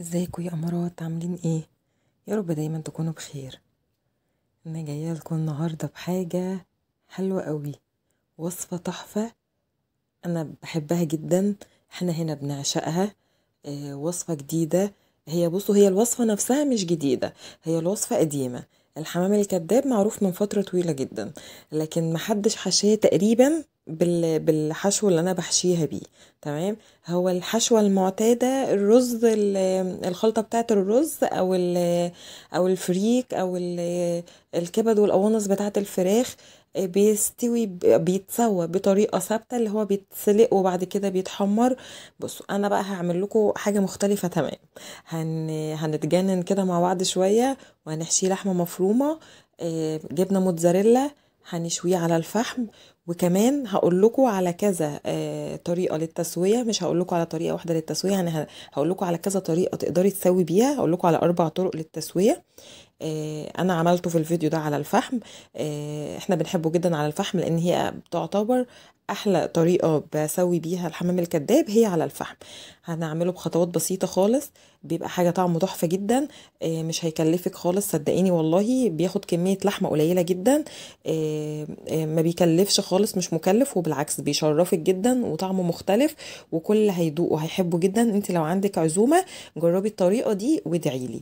ازيكم يا امارات عاملين ايه يا رب دايما تكونوا بخير انا جايه لكم النهارده بحاجه حلوه قوي وصفه تحفه انا بحبها جدا احنا هنا بنعشقها آه، وصفه جديده هي بصوا هي الوصفه نفسها مش جديده هي الوصفه قديمه الحمام الكذاب معروف من فترة طويلة جدا لكن محدش حشاه تقريبا بالحشو اللي انا بحشيها بيه تمام هو الحشوه المعتاده الرز الخلطه بتاعه الرز او او الفريك او الكبد والقوانص بتاعه الفراخ آه، بيستوي بيتسوى بطريقه ثابته اللي هو بيتسلق وبعد كده بيتحمر بصوا انا بقى هعمل لكم حاجه مختلفه تمام هن... هنتجنن كده مع بعض شويه وهنحشي لحمه مفرومه آه، جبنه موتزاريلا هنشويه على الفحم وكمان هقول لكم على كذا آه، طريقه للتسويه مش هقول لكم على طريقه واحده للتسويه يعني هقول لكم على كذا طريقه تقدري تسوي بيها هقول لكم على اربع طرق للتسويه آه، انا عملته في الفيديو ده على الفحم آه، احنا بنحبه جدا على الفحم لان هي بتعتبر احلى طريقه بسوي بيها الحمام الكذاب هي على الفحم هنعمله بخطوات بسيطه خالص بيبقى حاجه طعمه تحفه جدا آه، مش هيكلفك خالص صدقيني والله بياخد كميه لحمه قليله جدا آه، آه، ما بيكلفش خالص مش مكلف وبالعكس بيشرفك جدا وطعمه مختلف وكل هيدوقه هيحبه جدا انت لو عندك عزومه جربي الطريقه دي وادعي لي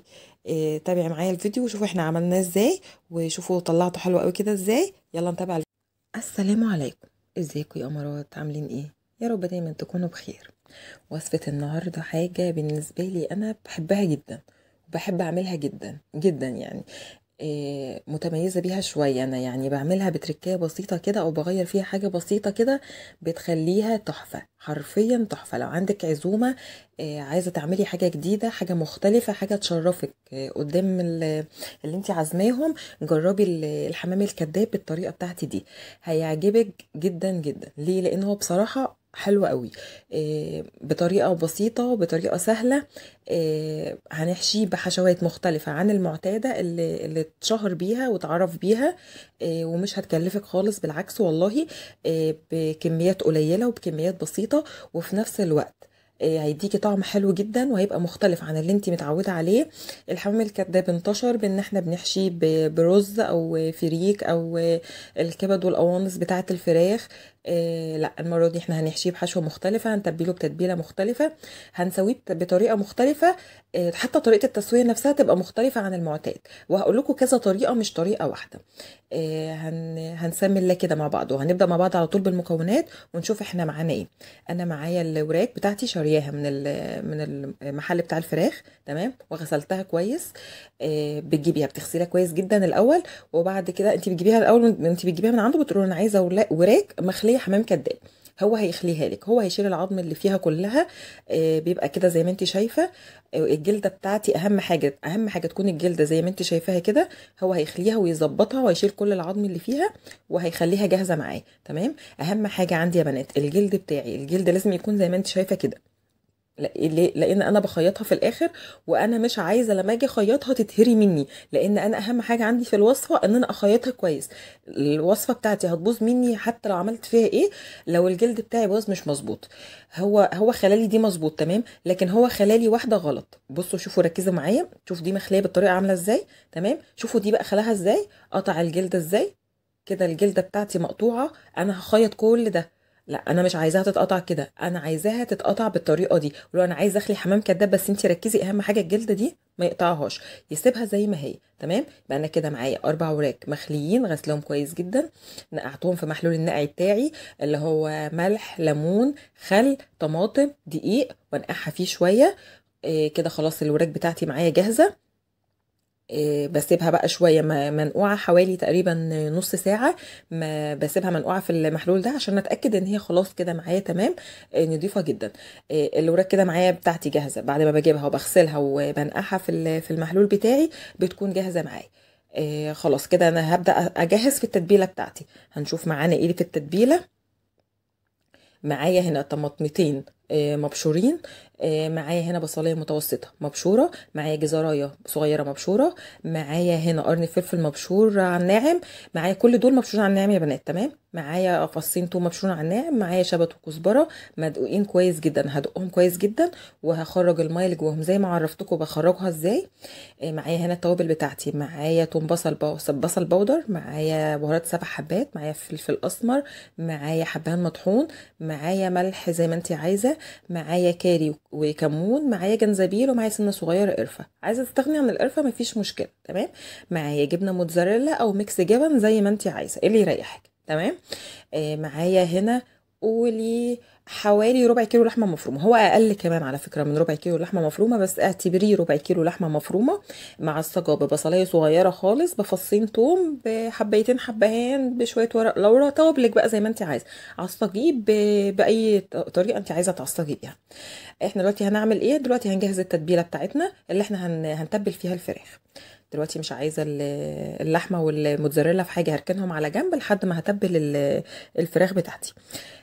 تابعي معايا الفيديو وشوفوا احنا عملناه ازاي وشوفوا طلعته حلو قوي كده ازاي يلا نتابع الفيديو. السلام عليكم ازيكم يا امارات عاملين ايه يا رب دايما تكونوا بخير وصفة النهاردة حاجة بالنسبة لي أنا بحبها جدا وبحب أعملها جدا جدا يعني آه، متميزة بيها شوية أنا يعني بعملها بتركية بسيطة كده أو بغير فيها حاجة بسيطة كده بتخليها تحفة حرفيا تحفة لو عندك عزومة آه، عايزة تعملي حاجة جديدة حاجة مختلفة حاجة تشرفك آه، قدام اللي انت عازماهم جربي الحمام الكذاب بالطريقة بتاعتي دي هيعجبك جدا جدا ليه لأن هو بصراحة حلوة قوي آه، بطريقة بسيطة وبطريقة سهلة آه، هنحشيه بحشوات مختلفة عن المعتادة اللي, تشهر اتشهر بيها وتعرف بيها آه، ومش هتكلفك خالص بالعكس والله بكميات قليلة وبكميات بسيطة وفي نفس الوقت هيديكي طعم حلو جدا وهيبقى مختلف عن اللي انت متعوده عليه الحمام الكذاب انتشر بان احنا بنحشيه برز او فريك او الكبد والقوانص بتاعه الفراخ آه، لا المره دي احنا هنحشيه بحشوه مختلفه هنتبيله بتتبيله مختلفه هنسويه بطريقه مختلفه آه، حتى طريقه التسويه نفسها تبقى مختلفه عن المعتاد وهقول لكم كذا طريقه مش طريقه واحده آه، هن هنسمي كده مع بعض وهنبدا مع بعض على طول بالمكونات ونشوف احنا معانا ايه انا معايا الوراك بتاعتي شارياها من من المحل بتاع الفراخ تمام وغسلتها كويس آه، بتجيبيها بتغسليها كويس جدا الاول وبعد كده انت بتجيبيها الاول انت بتجيبيها من عنده بتقولي انا عايزه وراك مخليه حمام كداب هو هيخليها لك هو هيشيل العظم اللي فيها كلها آه، بيبقى كده زي ما انت شايفه آه، الجلده بتاعتي اهم حاجه اهم حاجه تكون الجلده زي ما انت شايفاها كده هو هيخليها ويظبطها ويشيل كل العظم اللي فيها وهيخليها جاهزه معاه تمام اهم حاجه عندي يا بنات الجلد بتاعي الجلد لازم يكون زي ما انت شايفه كده لان انا بخيطها في الاخر وانا مش عايزه لما اجي اخيطها تتهري مني لان انا اهم حاجه عندي في الوصفه ان انا اخيطها كويس الوصفه بتاعتي هتبوظ مني حتى لو عملت فيها ايه لو الجلد بتاعي باظ مش مظبوط هو هو خلالي دي مظبوط تمام لكن هو خلالي واحده غلط بصوا شوفوا ركزوا معايا شوفوا دي مخليه بالطريقه عامله ازاي تمام شوفوا دي بقى خلاها ازاي قطع الجلده ازاي كده الجلده بتاعتي مقطوعه انا هخيط كل ده لا انا مش عايزاها تتقطع كده انا عايزاها تتقطع بالطريقه دي ولو انا عايزه اخلي حمام كداب بس انت ركزي اهم حاجه الجلده دي ما يقطعهاش يسيبها زي ما هي تمام يبقى انا كده معايا اربع وراك مخليين غسلهم كويس جدا نقعتهم في محلول النقع بتاعي اللي هو ملح ليمون خل طماطم دقيق وانقعها فيه شويه إيه كده خلاص الوراك بتاعتي معايا جاهزه آه، بسيبها بقى شويه منقوعه حوالي تقريبا نص ساعه بسيبها منقوعه في المحلول ده عشان اتاكد ان هي خلاص كده معايا تمام آه، نضيفه جدا آه، الاوراق كده معايا بتاعتي جاهزه بعد ما بجيبها وبغسلها وبنقعها في المحلول بتاعي بتكون جاهزه معايا خلاص كده انا هبدا اجهز في التتبيله بتاعتي هنشوف معانا ايه في التتبيله معايا هنا طماطمتين آه، مبشورين آه، معايا هنا بصلية متوسطه مبشوره معايا جزرايه صغيره مبشوره معايا هنا قرن فلفل مبشور على الناعم معايا كل دول مبشورين على الناعم يا بنات تمام معايا فصين توم مبشورين على الناعم معايا شبت وكزبره مدقوقين كويس جدا هدقهم كويس جدا وهخرج الماية اللي جواهم زي ما عرفتكم بخرجها ازاي آه، معايا هنا التوابل بتاعتي معايا توم بصل بصل بودر معايا بهارات سبع حبات معايا فلفل اسمر معايا حبهان مطحون معايا ملح زي ما انت عايزه معايا كاري وكمون معايا جنزبيل ومعايا سنه صغيره قرفه عايزه تستغني عن القرفه مفيش مشكله تمام معايا جبنه موتزاريلا او ميكس جبن زي ما انت عايزه إيه اللي يريحك تمام آه معايا هنا قولي حوالي ربع كيلو لحمه مفرومه هو اقل كمان على فكره من ربع كيلو لحمه مفرومه بس اعتبريه ربع كيلو لحمه مفرومه مع الصاجه ببصلايه صغيره خالص بفصين توم بحبايتين حبهان بشويه ورق لورا توابلك بقى زي ما انت عايزه عصجيه باي طريقه انت عايزه تعصجيه يعني احنا دلوقتي هنعمل ايه دلوقتي هنجهز التتبيله بتاعتنا اللي احنا هن... هنتبل فيها الفراخ دلوقتي مش عايزه اللحمه والموتزاريلا في حاجه هركنهم على جنب لحد ما هتبل الفراخ بتاعتي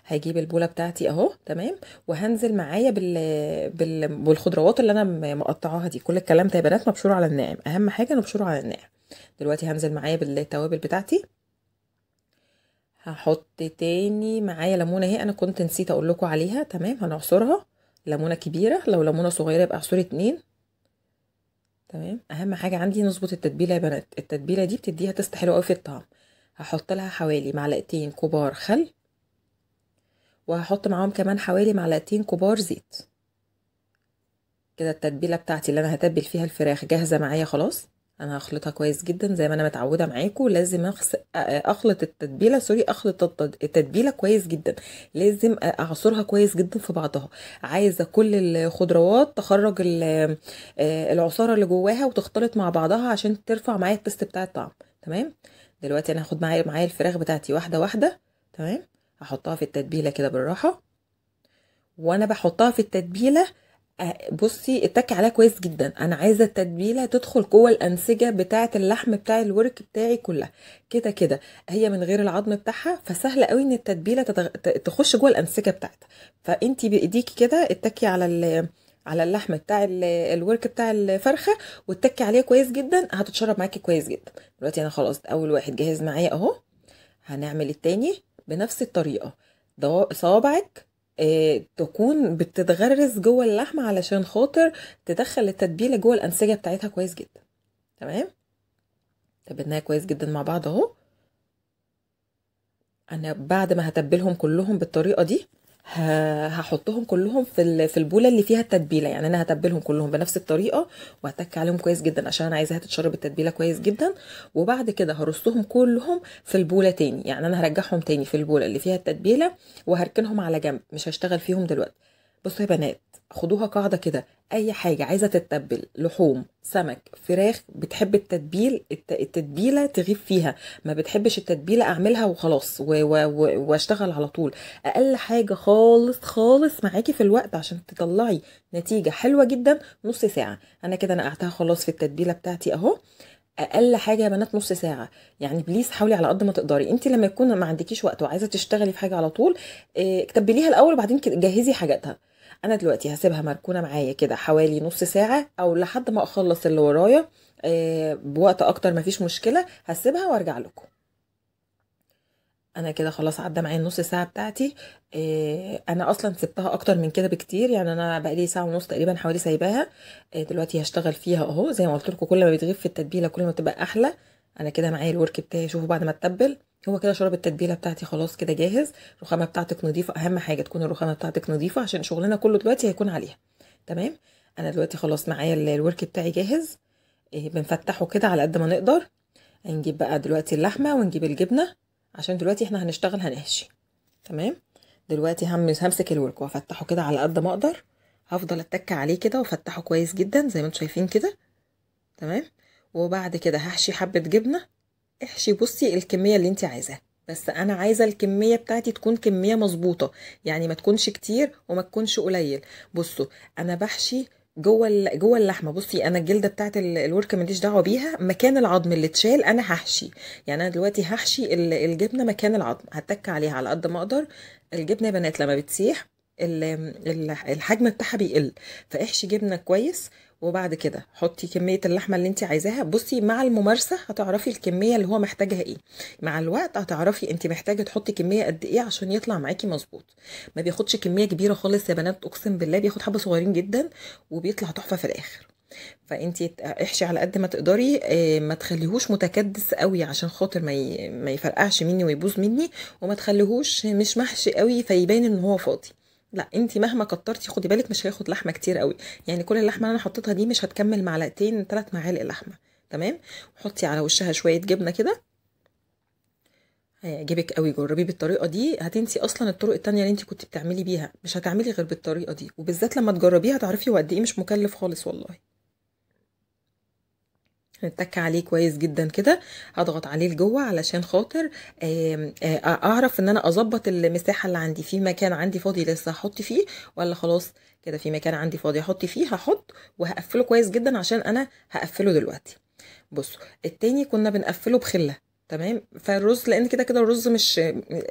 هجيب البوله بتاعتي اهو تمام وهنزل معايا بال... بال... بالخضروات اللي انا مقطعاها دي كل الكلام ده يا بنات مبشور على الناعم اهم حاجه مبشور على الناعم دلوقتي هنزل معايا بالتوابل بتاعتي هحط تاني معايا ليمونه اهي انا كنت نسيت اقول لكم عليها تمام هنعصرها ليمونه كبيره لو ليمونه صغيره يبقى اعصري اتنين تمام اهم حاجه عندي نظبط التتبيله يا بنات التتبيله دي بتديها تست حلو قوي في الطعم هحط لها حوالي معلقتين كبار خل وهحط معاهم كمان حوالي معلقتين كبار زيت كده التتبيله بتاعتي اللي انا هتبل فيها الفراخ جاهزه معايا خلاص انا هخلطها كويس جدا زي ما انا متعوده معاكم لازم اخلط التتبيله سوري اخلط التتبيله كويس جدا لازم اعصرها كويس جدا في بعضها عايزه كل الخضروات تخرج العصاره اللي جواها وتختلط مع بعضها عشان ترفع معايا التست بتاع الطعم تمام دلوقتي انا هاخد معايا معايا الفراخ بتاعتي واحده واحده تمام هحطها في التتبيله كده بالراحه وانا بحطها في التتبيله آه، بصي اتكي عليها كويس جدا انا عايزه التتبيله تدخل جوه الانسجه بتاعه اللحم بتاع الورك بتاعي كلها كده كده هي من غير العظم بتاعها فسهل قوي ان التتبيله تتغ... تخش جوه الانسجه بتاعتها فانت بايديكي كده اتكي على ال... على اللحم بتاع الورك بتاع الفرخه واتكي عليها كويس جدا هتتشرب معاكي كويس جدا دلوقتي انا خلاص اول واحد جاهز معايا اهو هنعمل التاني بنفس الطريقه صوابعك آه، تكون بتتغرز جوه اللحمه علشان خاطر تدخل التتبيله جوه الانسجه بتاعتها كويس جدا تمام تبناها كويس جدا مع بعض اهو انا بعد ما هتبلهم كلهم بالطريقه دي هحطهم كلهم في في البوله اللي فيها التتبيله يعني انا هتبلهم كلهم بنفس الطريقه وهتك عليهم كويس جدا عشان انا عايزاها تتشرب التتبيله كويس جدا وبعد كده هرصهم كلهم في البوله تاني يعني انا هرجعهم تاني في البوله اللي فيها التتبيله وهركنهم على جنب مش هشتغل فيهم دلوقتي بصوا يا بنات خدوها قاعده كده اي حاجه عايزه تتبل لحوم سمك فراخ بتحب التتبيل التتبيله تغيب فيها ما بتحبش التتبيله اعملها وخلاص واشتغل على طول اقل حاجه خالص خالص معاكي في الوقت عشان تطلعي نتيجه حلوه جدا نص ساعه انا كده نقعتها خلاص في التتبيله بتاعتي اهو اقل حاجه يا بنات نص ساعه يعني بليز حاولي على قد ما تقدري انت لما يكون ما عندكيش وقت وعايزه تشتغلي في حاجه على طول اكتبليها آه، تبليها الاول وبعدين جهزي حاجاتها انا دلوقتي هسيبها مركونه معايا كده حوالي نص ساعه او لحد ما اخلص اللي ورايا آه، بوقت اكتر مفيش مشكله هسيبها وارجع لكم انا كده خلاص عدى معايا النص ساعه بتاعتي آه، انا اصلا سبتها اكتر من كده بكتير يعني انا بقالي ساعه ونص تقريبا حوالي سايباها آه، دلوقتي هشتغل فيها اهو زي ما قلت لكم كل ما بتغيب في التتبيله كل ما بتبقى احلى انا كده معايا الورك بتاعي شوفوا بعد ما اتبل هو كده شرب التتبيله بتاعتي خلاص كده جاهز الرخامه بتاعتك نظيفه اهم حاجه تكون الرخامه بتاعتك نظيفه عشان شغلنا كله دلوقتي هيكون عليها تمام انا دلوقتي خلاص معايا الورك بتاعي جاهز إيه بنفتحه كده على قد ما نقدر هنجيب بقى دلوقتي اللحمه ونجيب الجبنه عشان دلوقتي احنا هنشتغل هنحشي تمام دلوقتي همسك الورك وافتحه كده على قد ما اقدر هفضل اتك عليه كده وافتحه كويس جدا زي ما انتم شايفين كده تمام وبعد كده هحشي حبه جبنه احشي بصي الكميه اللي انت عايزاها بس انا عايزه الكميه بتاعتي تكون كميه مظبوطه يعني ما تكونش كتير وما تكونش قليل بصوا انا بحشي جوه جوه اللحمه بصي انا الجلده بتاعت الورك ماليش دعوه بيها مكان العظم اللي اتشال انا هحشي يعني انا دلوقتي هحشي الجبنه مكان العظم هتك عليها على قد ما اقدر الجبنه يا بنات لما بتسيح الحجم بتاعها بيقل فاحشي جبنه كويس وبعد كده حطي كميه اللحمه اللي انت عايزاها بصي مع الممارسه هتعرفي الكميه اللي هو محتاجها ايه مع الوقت هتعرفي انت محتاجه تحطي كميه قد ايه عشان يطلع معاكي مظبوط ما بياخدش كميه كبيره خالص يا بنات اقسم بالله بياخد حبه صغيرين جدا وبيطلع تحفه في الاخر فانت احشي على قد ما تقدري آه، ما تخليهوش متكدس قوي عشان خاطر ما ما يفرقعش مني ويبوظ مني وما تخليهوش مش محشي قوي فيبان ان هو فاضي لا انت مهما كترتي خدي بالك مش هياخد لحمه كتير قوي يعني كل اللحمه اللي انا حطيتها دي مش هتكمل معلقتين ثلاث معالق لحمه تمام وحطي على وشها شويه جبنه كده هيعجبك قوي جربيه بالطريقه دي هتنسي اصلا الطرق التانية اللي انت كنت بتعملي بيها مش هتعملي غير بالطريقه دي وبالذات لما تجربيها هتعرفي قد ايه مش مكلف خالص والله متك عليه كويس جدا كده هضغط عليه لجوه علشان خاطر آه، اعرف ان انا اظبط المساحه اللي عندي في مكان عندي فاضي لسه هحط فيه ولا خلاص كده في مكان عندي فاضي احط فيه هحط وهقفله كويس جدا عشان انا هقفله دلوقتي بصوا التاني كنا بنقفله بخله تمام فالرز لان كده كده الرز مش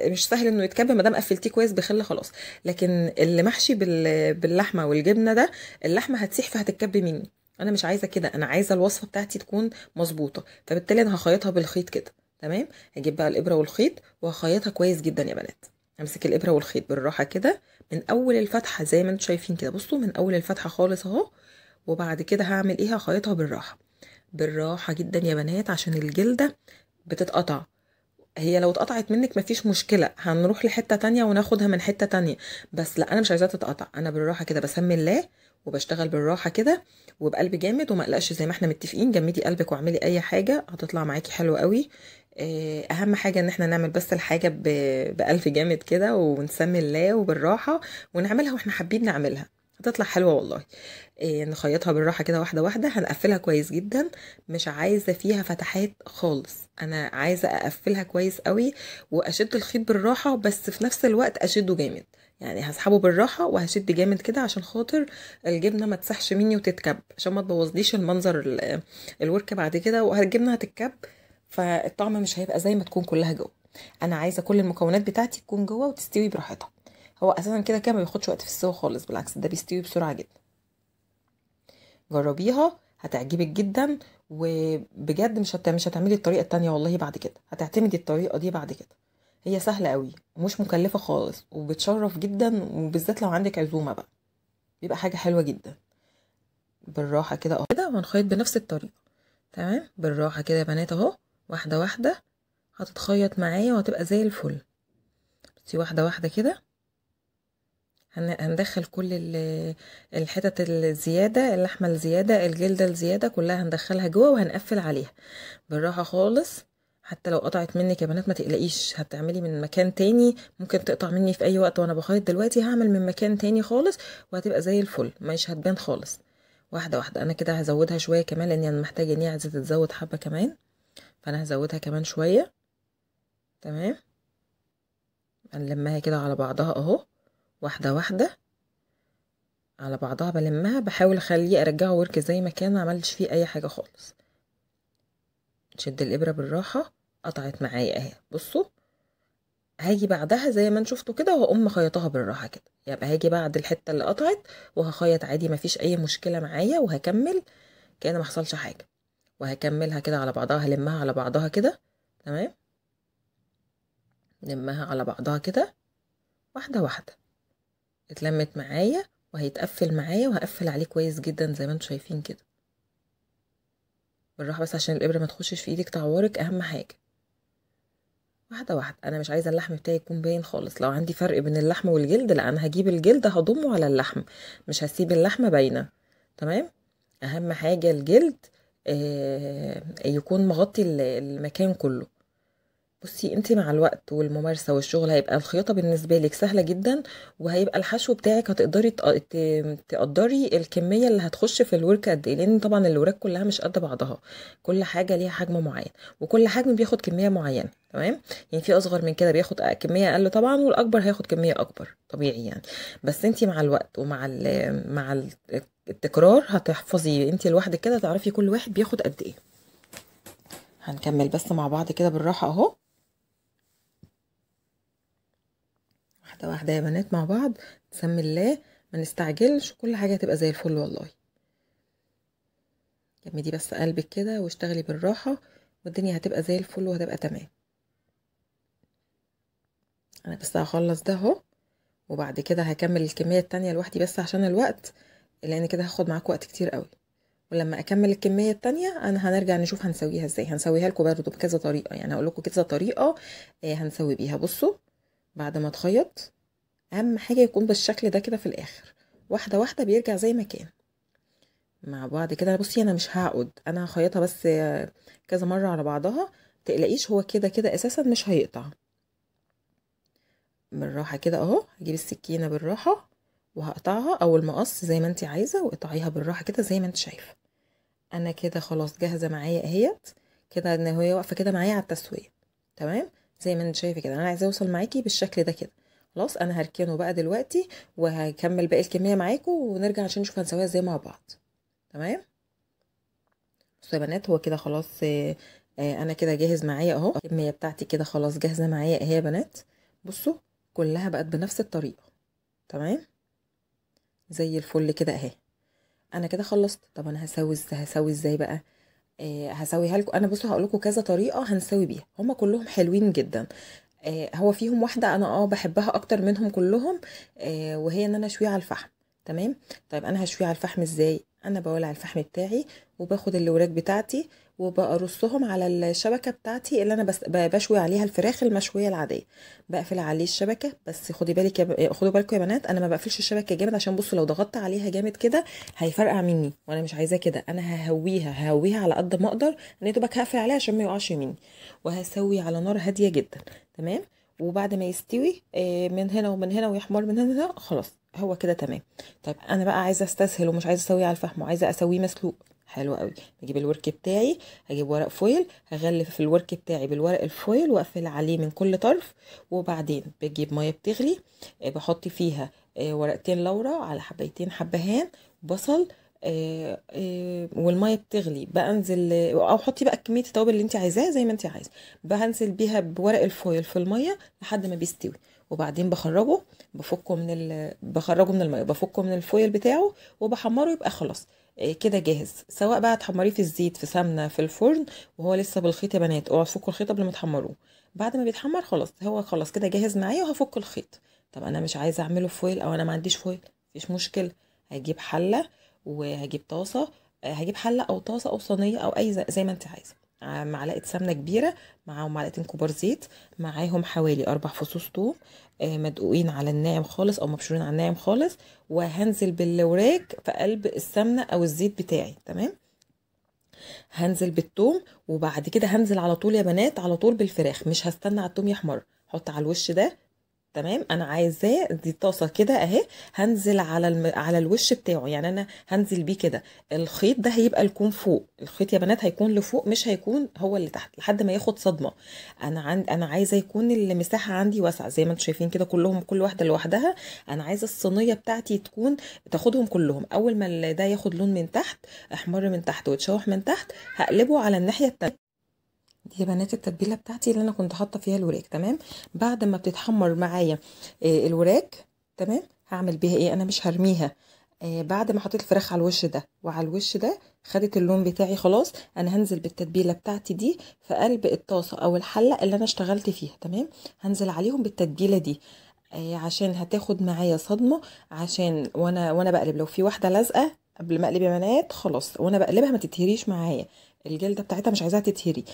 مش سهل انه يتكب ما دام قفلتيه كويس بخله خلاص لكن اللي محشي باللحمه والجبنه ده اللحمه هتسيح فهتتكب مني انا مش عايزه كده انا عايزه الوصفه بتاعتي تكون مظبوطه فبالتالي انا هخيطها بالخيط كده تمام هجيب بقى الابره والخيط وهخيطها كويس جدا يا بنات امسك الابره والخيط بالراحه كده من اول الفتحه زي ما انتم شايفين كده بصوا من اول الفتحه خالص اهو وبعد كده هعمل ايه هخيطها بالراحه بالراحه جدا يا بنات عشان الجلده بتتقطع هي لو اتقطعت منك مفيش مشكله هنروح لحته تانية وناخدها من حته تانية بس لا انا مش عايزاها تتقطع انا بالراحه كده بسمي الله وبشتغل بالراحه كده وبقلب جامد وما اقلقش زي ما احنا متفقين جمدي قلبك واعملي اي حاجه هتطلع معاكي حلوه قوي آه، اهم حاجه ان احنا نعمل بس الحاجه بقلب جامد كده ونسمي الله وبالراحه ونعملها واحنا حابين نعملها هتطلع حلوه والله إيه نخيطها بالراحه كده واحده واحده هنقفلها كويس جدا مش عايزه فيها فتحات خالص انا عايزه اقفلها كويس قوي واشد الخيط بالراحه بس في نفس الوقت اشده جامد يعني هسحبه بالراحه وهشد جامد كده عشان خاطر الجبنه ما تسحش مني وتتكب عشان ما تبوظليش المنظر الورك بعد كده والجبنه هتتكب فالطعم مش هيبقى زي ما تكون كلها جوه انا عايزه كل المكونات بتاعتي تكون جوه وتستوي براحتها هو اساسا كده كده ما بياخدش وقت في السوا خالص بالعكس ده بيستوي بسرعه جدا جربيها هتعجبك جدا وبجد مش مش هتعملي الطريقه التانية والله بعد كده هتعتمدي الطريقه دي بعد كده هي سهله قوي ومش مكلفه خالص وبتشرف جدا وبالذات لو عندك عزومه بقى بيبقى حاجه حلوه جدا بالراحه كده اهو كده هنخيط بنفس الطريقه تمام بالراحه كده يا بنات اهو واحده واحده هتتخيط معايا وهتبقى زي الفل بصي واحده واحده كده هندخل كل الحتت الزيادة اللحمة الزيادة الجلدة الزيادة كلها هندخلها جوه وهنقفل عليها بالراحة خالص حتى لو قطعت منك يا بنات ما تقلقيش هتعملي من مكان تاني ممكن تقطع مني في اي وقت وانا بخيط دلوقتي هعمل من مكان تاني خالص وهتبقى زي الفل مش هتبان خالص واحده واحده انا كده هزودها شويه كمان لان انا محتاجه ان هي عايزه تتزود حبه كمان فانا هزودها كمان شويه تمام هنلمها كده على بعضها اهو واحده واحده على بعضها بلمها بحاول اخليه ارجعه ورك زي ما كان ما عملتش فيه اي حاجه خالص نشد الابره بالراحه قطعت معايا اهي بصوا هاجي بعدها زي ما شفتوا كده وهقوم مخيطاها بالراحه كده يبقى هاجي بعد الحته اللي قطعت وهخيط عادي مفيش اي مشكله معايا وهكمل كان ما حصلش حاجه وهكملها كده على بعضها هلمها على بعضها كده تمام نلمها على بعضها كده واحده واحده اتلمت معايا وهيتقفل معايا وهقفل عليه كويس جدا زي ما انتم شايفين كده بالراحه بس عشان الابره ما تخشش في ايدك تعورك اهم حاجه واحده واحده انا مش عايزه اللحم بتاعي يكون باين خالص لو عندي فرق بين اللحم والجلد لا انا هجيب الجلد هضمه على اللحم مش هسيب اللحمه باينه تمام اهم حاجه الجلد آه، يكون مغطي المكان كله بصي انت مع الوقت والممارسه والشغل هيبقى الخياطه بالنسبه لك سهله جدا وهيبقى الحشو بتاعك هتقدري تقدري الكميه اللي هتخش في الورك قد ايه لان طبعا الوراك كلها مش قد بعضها كل حاجه ليها حجم معين وكل حجم بياخد كميه معينه تمام يعني في اصغر من كده بياخد كميه اقل طبعا والاكبر هياخد كميه اكبر طبيعي يعني بس انت مع الوقت ومع الـ مع الـ التكرار هتحفظي انت لوحدك كده تعرفي كل واحد بياخد قد ايه هنكمل بس مع بعض كده بالراحه اهو واحده واحده يا بنات مع بعض بسم الله ما نستعجلش كل حاجه هتبقى زي الفل والله جمدي بس قلبك كده واشتغلي بالراحه والدنيا هتبقى زي الفل وهتبقى تمام انا بس هخلص ده اهو وبعد كده هكمل الكميه التانية لوحدي بس عشان الوقت لان كده هاخد معاكم وقت كتير قوي ولما اكمل الكميه التانية انا هنرجع نشوف هنسويها ازاي هنسويها لكم برده بكذا طريقه يعني هقول لكم كذا طريقه آه، هنسوي بيها بصوا بعد ما تخيط اهم حاجه يكون بالشكل ده كده في الاخر واحده واحده بيرجع زي ما كان مع بعض كده بصي انا مش هعقد انا هخيطها بس كذا مره على بعضها تقلقيش هو كده كده اساسا مش هيقطع بالراحه كده اهو هجيب السكينه بالراحه وهقطعها او المقص زي ما انت عايزه واقطعيها بالراحه كده زي ما انت شايفه انا كده خلاص جاهزه معايا اهيت كده ان هي واقفه كده معايا على التسويه تمام زي ما انت شايفه كده انا عايزه اوصل معاكي بالشكل ده كده خلاص انا هركنه بقى دلوقتي وهكمل باقي الكميه معاكم ونرجع عشان نشوف هنسويها ازاي مع بعض تمام بصوا يا بنات هو كده خلاص آه، آه، انا كده جاهز معايا اهو الكميه بتاعتي كده خلاص جاهزه معايا اهي يا بنات بصوا كلها بقت بنفس الطريقه تمام زي الفل كده اهي انا كده خلصت طب انا هسوي هسوي ازاي بقى آه، هسويها لكم انا بصوا هقول لكم كذا طريقه هنسوي بيها هما كلهم حلوين جدا آه، هو فيهم واحده انا اه بحبها اكتر منهم كلهم آه، وهي ان انا أشويه على الفحم تمام طيب انا هشويه على الفحم ازاي انا بولع الفحم بتاعي وباخد الوراق بتاعتي وبرصهم على الشبكه بتاعتي اللي انا بس بشوي عليها الفراخ المشويه العاديه بقفل عليه الشبكه بس خدي بالك يا آه، خدوا بالكم يا بنات انا ما بقفلش الشبكه جامد عشان بصوا لو ضغطت عليها جامد كده هيفرقع مني وانا مش عايزاه كده انا ههويها ههويها على قد ما اقدر انا دوبك هقفل عليها عشان ما يقعش مني وهسوي على نار هاديه جدا تمام وبعد ما يستوي آه، من هنا ومن هنا ويحمر من هنا خلاص هو كده تمام طيب انا بقى عايزه استسهل ومش عايزه اسويه على الفحم وعايزه اسويه مسلوق حلو قوي اجيب الورك بتاعي هجيب ورق فويل هغلف الورك بتاعي بالورق الفويل واقفل عليه من كل طرف وبعدين بجيب ميه بتغلي آه، بحط فيها آه، ورقتين لورا على حبايتين حبهان بصل آه، آه، والميه بتغلي بنزل او حطي بقى كميه التوابل اللي انت عايزاها زي ما انت عايزه بنزل بيها بورق الفويل في الميه لحد ما بيستوي وبعدين بخرجه بفكه من ال... بخرجه من الميه بفكه من الفويل بتاعه وبحمره يبقى خلاص آه، كده جاهز سواء بقى تحمريه في الزيت في سمنه في الفرن وهو لسه بالخيط يا بنات اوعوا تفكوا الخيط قبل ما تحمروه بعد ما بيتحمر خلاص هو خلاص كده جاهز معايا وهفك الخيط طب انا مش عايزه اعمله فويل او انا ما عنديش فويل مفيش مشكله هجيب حله وهجيب طاسه آه، هجيب حله او طاسه او صينيه او اي زي ما انت عايزه آه، معلقه سمنه كبيره معاهم معلقتين كبار زيت معاهم حوالي اربع فصوص توم آه، مدقوقين على الناعم خالص او مبشورين على الناعم خالص وهنزل بالوراك في قلب السمنه او الزيت بتاعي تمام هنزل بالثوم وبعد كده هنزل على طول يا بنات على طول بالفراخ مش هستنى على الثوم يحمر حط على الوش ده تمام انا عايزاه دي الطاسه كده اهي هنزل على الم... على الوش بتاعه يعني انا هنزل بيه كده الخيط ده هيبقى لكم فوق الخيط يا بنات هيكون لفوق مش هيكون هو اللي تحت لحد ما ياخد صدمه انا عند انا عايزه يكون المساحه عندي واسعه زي ما انتم شايفين كده كلهم كل واحده لوحدها انا عايزه الصينيه بتاعتي تكون تاخدهم كلهم اول ما ده ياخد لون من تحت احمر من تحت وتشوح من تحت هقلبه على الناحيه الثانيه دي يا بنات التتبيله بتاعتي اللي انا كنت حاطه فيها الوراك تمام بعد ما بتتحمر معايا آه، الوراك تمام هعمل بيها ايه انا مش هرميها آه، بعد ما حطيت الفراخ على الوش ده وعلى الوش ده خدت اللون بتاعي خلاص انا هنزل بالتتبيله بتاعتي دي في قلب الطاسه او الحله اللي انا اشتغلت فيها تمام هنزل عليهم بالتتبيله دي آه، عشان هتاخد معايا صدمه عشان وانا وانا بقلب لو في واحده لازقه قبل ما اقلب يا بنات خلاص وانا بقلبها ما تتهريش معايا الجلده بتاعتها مش عايزاها تتهري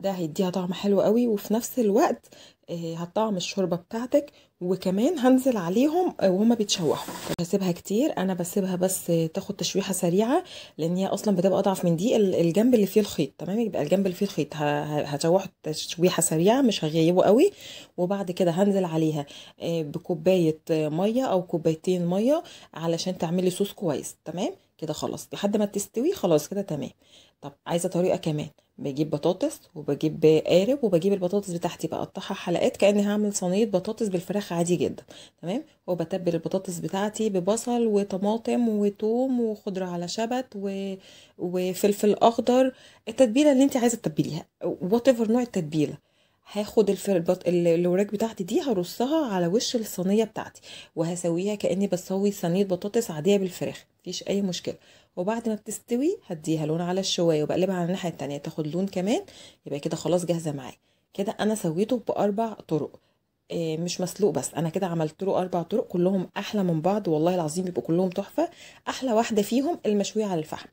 ده هيديها طعم حلو قوي وفي نفس الوقت آه، هتطعم الشوربه بتاعتك وكمان هنزل عليهم آه، وهما بيتشوحوا هسيبها كتير انا بسيبها بس تاخد تشويحه سريعه لان هي اصلا بتبقى اضعف من دي الجنب اللي فيه الخيط تمام يبقى الجنب اللي فيه الخيط هشوحه تشويحه سريعه مش هغيبه قوي وبعد كده هنزل عليها آه، بكوبايه ميه او كوبايتين ميه علشان تعملي صوص كويس تمام كده خلاص لحد ما تستوي خلاص كده تمام طب عايزه طريقه كمان بجيب بطاطس وبجيب قارب وبجيب البطاطس بتاعتي بقطعها حلقات كاني هعمل صينيه بطاطس بالفراخ عادي جدا تمام وبتبل البطاطس بتاعتي ببصل وطماطم وتوم وخضره على شبت و... وفلفل اخضر التتبيله اللي انت عايزه تتبليها وات ايفر نوع التتبيله هاخد الفربط الوراك بتاعتي دي هرصها على وش الصينيه بتاعتي وهسويها كاني بسوي صينيه بطاطس عاديه بالفراخ مفيش اي مشكله وبعد ما بتستوي هديها لون على الشوايه وبقلبها على الناحيه التانية تاخد لون كمان يبقى كده خلاص جاهزه معايا كده انا سويته باربع طرق آه، مش مسلوق بس انا كده عملت له اربع طرق كلهم احلى من بعض والله العظيم بيبقوا كلهم تحفه احلى واحده فيهم المشويه على الفحم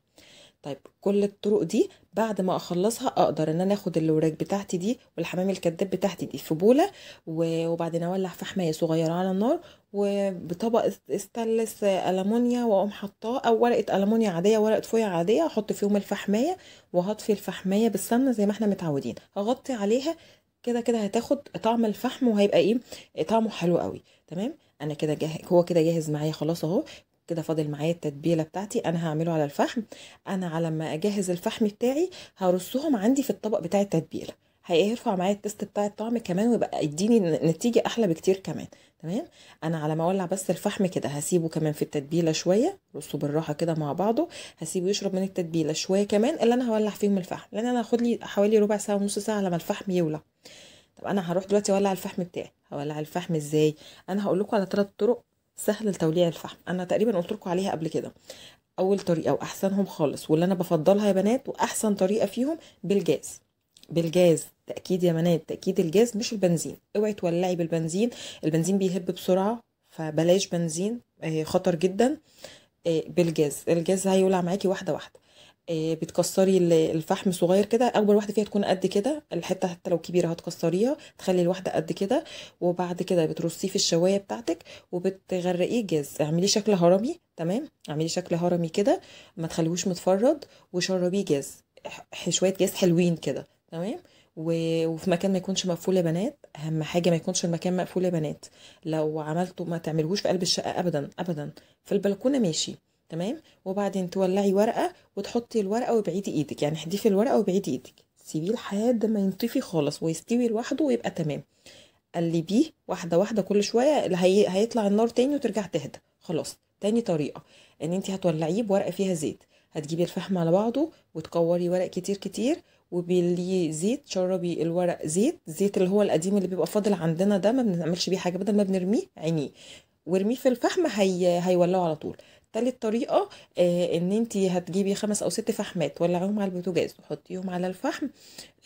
طيب كل الطرق دي بعد ما اخلصها اقدر ان انا اخد الوراك بتاعتي دي والحمام الكداب بتاعتي دي في بوله وبعدين اولع فحمايه صغيره على النار وبطبق استلس المونيا واقوم حطاه او ورقه المونيا عاديه ورقه فويا عاديه احط فيهم الفحمايه وهطفي الفحمايه بالسمنه زي ما احنا متعودين هغطي عليها كده كده هتاخد طعم الفحم وهيبقى ايه طعمه حلو قوي تمام انا كده هو كده جاهز معايا خلاص اهو كده فاضل معايا التتبيله بتاعتي انا هعمله على الفحم انا على ما اجهز الفحم بتاعي هرصهم عندي في الطبق بتاع التتبيله هيرفع معايا التست بتاع الطعم كمان ويبقى يديني نتيجه احلى بكتير كمان تمام انا على ما اولع بس الفحم كده هسيبه كمان في التتبيله شويه رصه بالراحه كده مع بعضه هسيبه يشرب من التتبيله شويه كمان اللي انا هولع فيهم الفحم لان انا هاخد لي حوالي ربع ساعه ونص ساعه على ما الفحم يولع طب انا هروح دلوقتي اولع الفحم بتاعي هولع الفحم ازاي انا هقول لكم على ثلاث طرق سهل لتوليع الفحم انا تقريبا قلت لكم عليها قبل كده اول طريقه واحسنهم خالص واللي انا بفضلها يا بنات واحسن طريقه فيهم بالجاز بالجاز تاكيد يا بنات تاكيد الجاز مش البنزين اوعي تولعي بالبنزين البنزين بيهب بسرعه فبلاش بنزين آه، خطر جدا آه، بالجاز الجاز هيولع معاكي واحده واحده آه، بتكسري الفحم صغير كده اكبر واحده فيها تكون قد كده الحته حتى لو كبيره هتكسريها تخلي الواحده قد كده وبعد كده بترصيه في الشوايه بتاعتك وبتغرقيه جاز اعمليه شكل هرمي تمام اعملي شكل هرمي كده ما تخليهوش متفرد وشربيه جاز شويه جاز حلوين كده تمام وفي مكان ما يكونش مقفول يا بنات اهم حاجه ما يكونش المكان مقفول يا بنات لو عملته ما تعملهوش في قلب الشقه ابدا ابدا في البلكونه ماشي تمام وبعدين تولعي ورقه وتحطي الورقه وبعيدي ايدك يعني حديفي الورقه وبعيدي ايدك سيبيه لحد ما ينطفي خالص ويستوي لوحده ويبقى تمام قلبيه واحده واحده كل شويه هي... هيطلع النار تاني وترجع تهدى خلاص تاني طريقه ان انت هتولعيه بورقه فيها زيت هتجيبي الفحم على بعضه وتكوري ورق كتير كتير وباللي زيت شربي الورق زيت زيت اللي هو القديم اللي بيبقى فاضل عندنا ده ما بنعملش بيه حاجه بدل ما بنرميه عينيه وارميه في الفحم هي... هيولعه على طول تالت طريقه آه ان انت هتجيبي خمس او ست فحمات ولعيهم على البوتاجاز وحطيهم على الفحم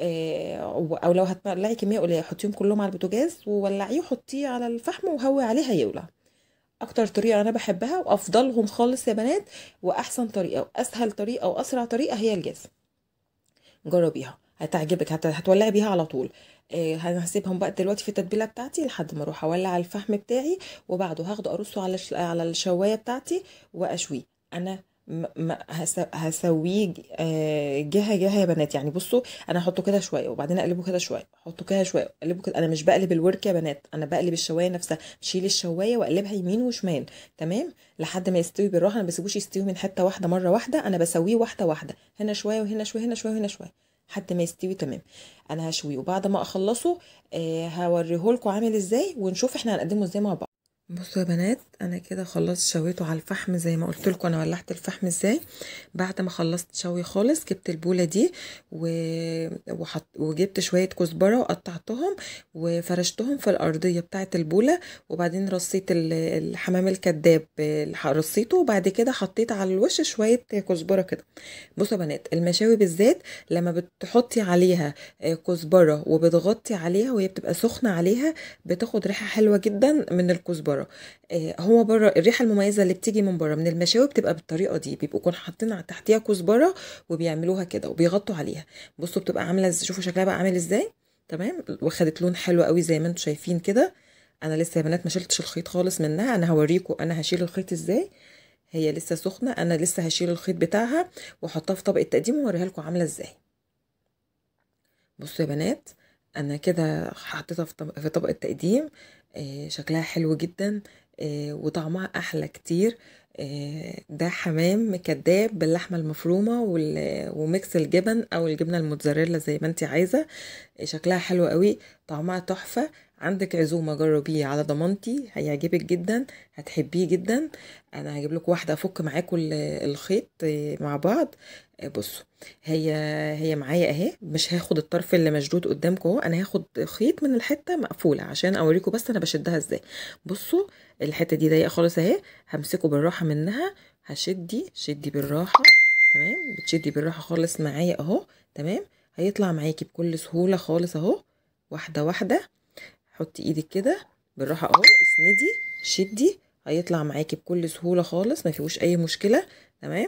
آه او لو هتولعي كميه قليله حطيهم كلهم على البوتاجاز وولعيه وحطيه على الفحم وهوي عليها يولع اكتر طريقه انا بحبها وافضلهم خالص يا بنات واحسن طريقه واسهل طريقه واسرع طريقه هي الجاز جربيها هتعجبك هتولعي بيها على طول آه، هسيبهم بقى دلوقتي في التتبيله بتاعتي لحد ما اروح اولع الفحم بتاعي وبعده هاخده ارصه على على الشوايه بتاعتي واشويه انا هسويه آه، جهه جهه يا بنات يعني بصوا انا هحطه كده شويه وبعدين اقلبه كده شويه احطه كده شويه اقلبه كده انا مش بقلب الورك يا بنات انا بقلب الشوايه نفسها بشيل الشوايه واقلبها يمين وشمال تمام لحد ما يستوي بالراحه انا ما بسيبوش يستوي من حته واحده مره واحده انا بسويه واحده واحده هنا شويه وهنا شويه هنا شويه وهنا شويه حتى ما يستوي تمام انا هشويه وبعد ما اخلصه آه، هوريه لكم عامل ازاي ونشوف احنا هنقدمه ازاي مع بعض بصوا يا بنات انا كده خلصت شويته على الفحم زي ما قلت لكم انا ولعت الفحم ازاي بعد ما خلصت شوي خالص جبت البوله دي و... وحط... وجبت شويه كزبره وقطعتهم وفرشتهم في الارضيه بتاعه البوله وبعدين رصيت الحمام الكداب رصيته وبعد كده حطيت على الوش شويه كزبره كده بصوا يا بنات المشاوي بالذات لما بتحطي عليها آه، كزبره وبتغطي عليها وهي بتبقى سخنه عليها بتاخد ريحه حلوه جدا من الكزبره بره آه، هو بره الريحه المميزه اللي بتيجي من بره من المشاوي بتبقى بالطريقه دي بيبقوا حاطين تحتيها كزبره وبيعملوها كده وبيغطوا عليها بصوا بتبقى عامله شوفوا شكلها بقى عامل ازاي تمام واخدت لون حلو قوي زي ما انتم شايفين كده انا لسه يا بنات ما شلتش الخيط خالص منها انا هوريكم انا هشيل الخيط ازاي هي لسه سخنه انا لسه هشيل الخيط بتاعها واحطها في طبق التقديم واوريها لكم عامله ازاي بصوا يا بنات انا كده حطيتها في طبق التقديم آه، شكلها حلو جدا آه، وطعمها أحلى كتير آه، ده حمام كداب باللحمة المفرومة وميكس الجبن أو الجبنة الموتزاريلا زي ما انت عايزة شكلها حلو قوي طعمها تحفة عندك عزومه جربيه على ضمانتي هيعجبك جدا هتحبيه جدا انا هجيب لكم واحده افك معاكم الخيط آه، مع بعض آه، بصوا هي هي معايا اهي مش هاخد الطرف اللي مشدود قدامكم اهو انا هاخد خيط من الحته مقفوله عشان اوريكم بس انا بشدها ازاي بصوا الحته دي ضيقه خالص اهي همسكه بالراحه منها هشدي شدي بالراحه تمام بتشدي بالراحه خالص معايا اهو تمام هيطلع معاكي بكل سهوله خالص اهو واحده واحده حطي ايدك كده بالراحه اهو اسندي شدي هيطلع معاكي بكل سهوله خالص ما فيهوش اي مشكله تمام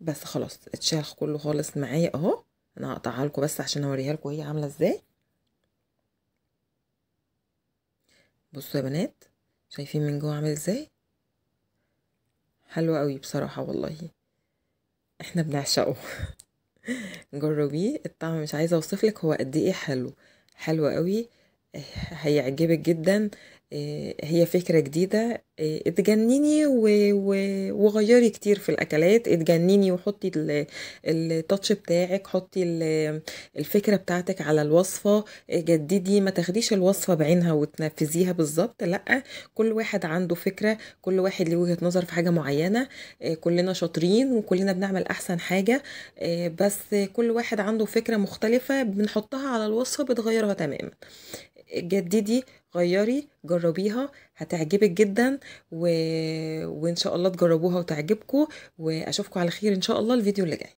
بس خلاص اتشالخ كله خالص معايا اهو انا هقطعها لكم بس عشان اوريها لكم هي عامله ازاي بصوا يا بنات شايفين من جوه عامل ازاي حلو قوي بصراحه والله احنا بنعشقه جربيه الطعم مش عايزه اوصفلك هو قد ايه حلو حلوة قوي هيعجبك جدا آه، هي فكرة جديدة آه، اتجنني وغيري كتير في الأكلات اتجنني وحطي التاتش بتاعك حطي الفكرة بتاعتك على الوصفة آه، جددي ما تاخديش الوصفة بعينها وتنفذيها بالظبط لأ كل واحد عنده فكرة كل واحد ليه وجهة نظر في حاجة معينة كلنا شاطرين وكلنا بنعمل أحسن حاجة بس كل واحد عنده فكرة مختلفة بنحطها على الوصفة بتغيرها تماما جددي غيري جربيها هتعجبك جدا و... وان شاء الله تجربوها وتعجبكم واشوفكم على خير ان شاء الله الفيديو اللي جاي